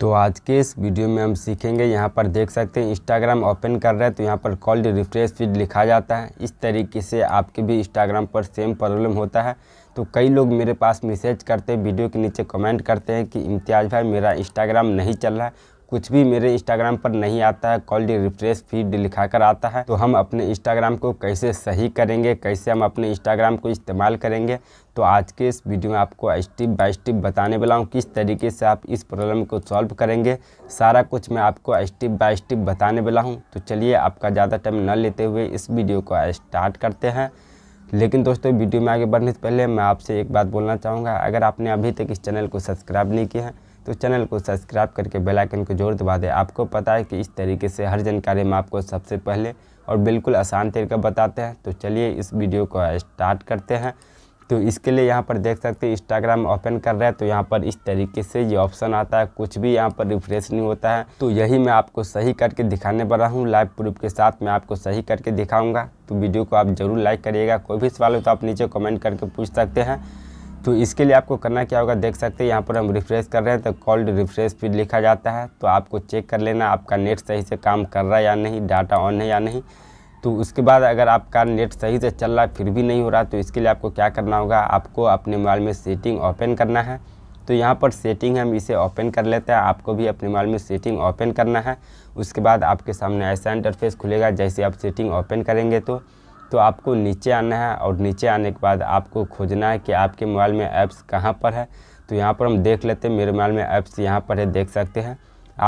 तो आज के इस वीडियो में हम सीखेंगे यहाँ पर देख सकते हैं इंस्टाग्राम ओपन कर रहे हैं तो यहाँ पर कॉल्ड रिफ्रेश फीड लिखा जाता है इस तरीके से आपके भी इंस्टाग्राम पर सेम प्रॉब्लम होता है तो कई लोग मेरे पास मैसेज करते हैं वीडियो के नीचे कमेंट करते हैं कि इम्तियाज़ भाई मेरा इंस्टाग्राम नहीं चल रहा है कुछ भी मेरे इंस्टाग्राम पर नहीं आता है कॉल्ड रिफ्रेश फीड लिखाकर आता है तो हम अपने इंस्टाग्राम को कैसे सही करेंगे कैसे हम अपने इंस्टाग्राम को इस्तेमाल करेंगे तो आज के इस वीडियो में आपको स्टेप बाय स्टेप बताने वाला हूँ किस तरीके से आप इस प्रॉब्लम को सॉल्व करेंगे सारा कुछ मैं आपको स्टेप बाय स्टेप बताने वाला हूँ तो चलिए आपका ज़्यादा टाइम न लेते हुए इस वीडियो को स्टार्ट करते हैं लेकिन दोस्तों वीडियो में आगे बढ़ने से पहले मैं आपसे एक बात बोलना चाहूँगा अगर आपने अभी तक इस चैनल को सब्सक्राइब नहीं किया है तो चैनल को सब्सक्राइब करके बेल आइकन को जोर दबा दें आपको पता है कि इस तरीके से हर जानकारी में आपको सबसे पहले और बिल्कुल आसान तरीका बताते हैं तो चलिए इस वीडियो को स्टार्ट करते हैं तो इसके लिए यहाँ पर देख सकते हैं इंस्टाग्राम ओपन कर रहे हैं तो यहाँ पर इस तरीके से ये ऑप्शन आता है कुछ भी यहाँ पर रिफ्रेश नहीं होता है तो यही मैं आपको सही करके दिखाने वाला हूँ लाइव प्रूफ के साथ मैं आपको सही करके दिखाऊंगा तो वीडियो को आप जरूर लाइक करिएगा कोई भी सवाल हो तो आप नीचे कमेंट करके पूछ सकते हैं तो इसके लिए आपको करना क्या होगा देख सकते हैं यहाँ पर हम रिफ़्रेश कर रहे हैं तो कॉल्ड रिफ़्रेश फिर लिखा जाता है तो आपको चेक कर लेना आपका नेट सही से काम कर रहा है या नहीं डाटा ऑन है या नहीं तो उसके बाद अगर आपका नेट सही से चल रहा है फिर भी नहीं हो रहा तो इसके लिए आपको क्या करना होगा आपको अपने मोबाइल में सेटिंग ओपन करना है तो यहाँ पर सेटिंग हम इसे ओपन कर लेते हैं आपको भी अपने मोबाइल में सेटिंग ओपन करना है उसके बाद आपके सामने ऐसा इंटरफेस खुलेगा जैसे आप सेटिंग ओपन करेंगे तो तो आपको नीचे आना है और नीचे आने के बाद आपको खोजना है कि आपके मोबाइल में ऐप्स कहाँ पर है तो यहाँ पर हम देख लेते हैं मेरे मोबाइल में ऐप्स यहाँ पर है देख सकते हैं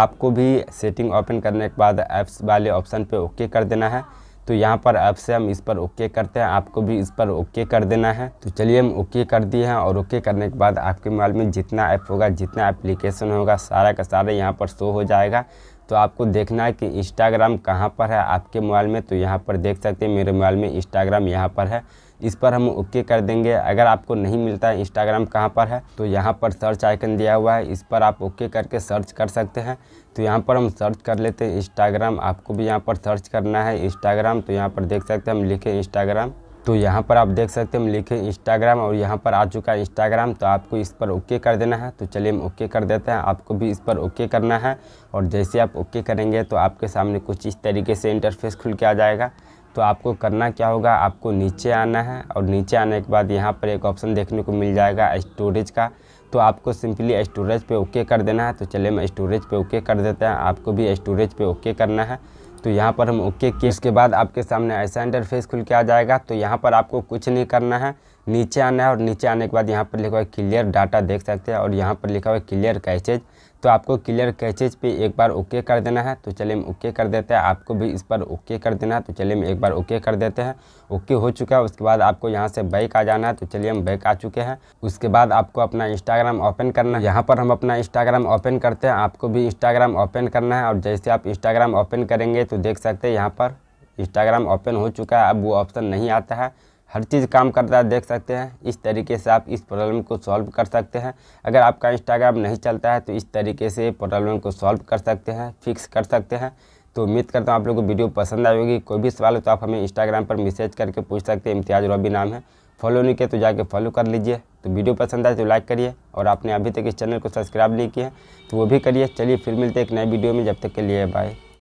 आपको भी सेटिंग ओपन करने के बाद ऐप्स वाले ऑप्शन पे ओके कर देना है तो यहाँ पर ऐप्स हम इस पर ओके करते हैं आपको भी इस पर ओके कर देना है तो चलिए हम ओके कर दिए हैं और ओके करने के बाद आपके मोबाइल में जितना ऐप होगा जितना एप्लीकेशन होगा सारा का सारा यहाँ पर शो हो जाएगा तो आपको देखना है कि इंस्टाग्राम कहाँ पर है आपके मोबाइल में तो यहाँ पर देख सकते हैं मेरे मोबाइल में इंस्टाग्राम यहाँ पर है इस पर हम ओके कर देंगे अगर आपको नहीं मिलता है इंस्टाग्राम कहाँ पर है तो यहाँ पर सर्च आइकन दिया हुआ है इस पर आप ओके करके सर्च कर सकते हैं तो यहाँ पर हम सर्च कर लेते हैं इंस्टाग्राम आपको भी यहाँ पर सर्च करना है इंस्टाग्राम तो यहाँ पर देख सकते हैं हम लिखे इंस्टाग्राम तो यहाँ पर आप देख सकते हैं हम लिखे इंस्टाग्राम और यहाँ पर आ चुका है इंस्टाग्राम तो आपको इस पर ओके कर देना है तो चलिए हम ओके कर देते हैं आपको भी इस पर ओके करना है और जैसे आप ओके करेंगे तो आपके सामने कुछ इस तरीके से इंटरफेस खुल के आ जाएगा तो आपको करना क्या होगा आपको नीचे आना है और नीचे आने के बाद यहाँ पर एक ऑप्शन देखने को मिल जाएगा स्टोरेज का तो आपको सिंपली स्टोरेज पे ओके कर देना है तो चलिए मैं स्टोरेज पे ओके कर देता हैं आपको भी स्टोरेज पे ओके करना है तो यहाँ पर हम ओके किए इसके बाद आपके सामने ऐसा इंटरफेस खुल के आ जाएगा तो यहाँ पर आपको कुछ नहीं करना है नीचे आना है और नीचे आने के बाद यहाँ पर लिखा हुआ है क्लियर डाटा देख सकते हैं और यहाँ पर लिखा हुआ है क्लियर कैचेज तो आपको क्लियर कैचेज पे एक बार ओके कर देना है तो चलिए हम ओके कर देते हैं आपको भी इस पर ओके कर देना है तो चलिए हम एक बार ओके कर देते हैं ओके हो चुका है उसके बाद आपको यहाँ से बैक आ जाना है तो चलिए हम बैक आ चुके हैं उसके बाद आपको अपना इंस्टाग्राम ओपन करना है यहाँ पर हम अपना इंस्टाग्राम ओपन करते हैं आपको भी इंस्टाग्राम ओपन करना है और जैसे आप इंस्टाग्राम ओपन करेंगे तो देख सकते हैं यहाँ पर इंस्टाग्राम ओपन हो चुका है अब वो ऑप्शन नहीं आता है हर चीज़ काम करता है देख सकते हैं इस तरीके से आप इस प्रॉब्लम को सॉल्व कर सकते हैं अगर आपका इंस्टाग्राम नहीं चलता है तो इस तरीके से प्रॉब्लम को सॉल्व कर सकते हैं फिक्स कर सकते हैं तो उम्मीद करता हूँ आप लोगों को वीडियो पसंद आएगी होगी कोई भी सवाल हो तो आप हमें इंस्टाग्राम पर मैसेज करके पूछ सकते हैं इम्तियाज़ रॉबी नाम है फॉलो नहीं किया तो जाके फॉलो कर लीजिए तो वीडियो पसंद आए तो लाइक करिए और आपने अभी तक इस चैनल को सब्सक्राइब नहीं किया तो वो भी करिए चलिए फिर मिलते हैं एक नए वीडियो में जब तक के लिए बाय